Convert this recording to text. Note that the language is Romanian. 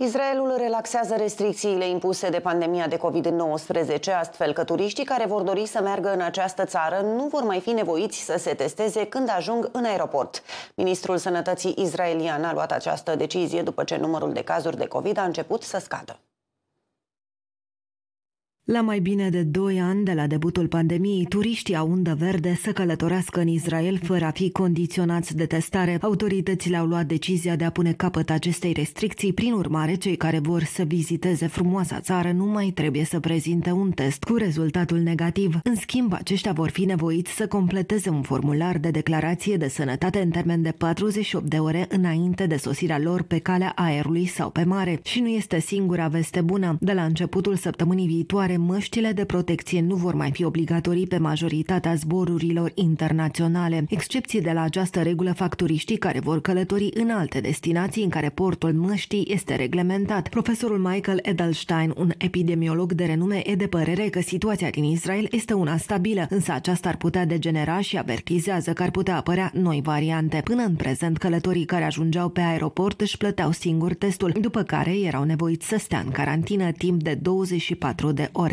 Israelul relaxează restricțiile impuse de pandemia de COVID-19, astfel că turiștii care vor dori să meargă în această țară nu vor mai fi nevoiți să se testeze când ajung în aeroport. Ministrul Sănătății israelian a luat această decizie după ce numărul de cazuri de COVID a început să scadă. La mai bine de 2 ani de la debutul pandemiei, turiștii au undă verde să călătorească în Israel fără a fi condiționați de testare. Autoritățile au luat decizia de a pune capăt acestei restricții, prin urmare, cei care vor să viziteze frumoasa țară nu mai trebuie să prezinte un test cu rezultatul negativ. În schimb, aceștia vor fi nevoiți să completeze un formular de declarație de sănătate în termen de 48 de ore înainte de sosirea lor pe calea aerului sau pe mare. Și nu este singura veste bună. De la începutul săptămânii viitoare, măștile de protecție nu vor mai fi obligatorii pe majoritatea zborurilor internaționale. Excepții de la această regulă fac turiștii care vor călători în alte destinații în care portul măștii este reglementat. Profesorul Michael Edelstein, un epidemiolog de renume, e de părere că situația din Israel este una stabilă, însă aceasta ar putea degenera și avertizează că ar putea apărea noi variante. Până în prezent, călătorii care ajungeau pe aeroport își plăteau singur testul, după care erau nevoiți să stea în carantină timp de 24 de ore.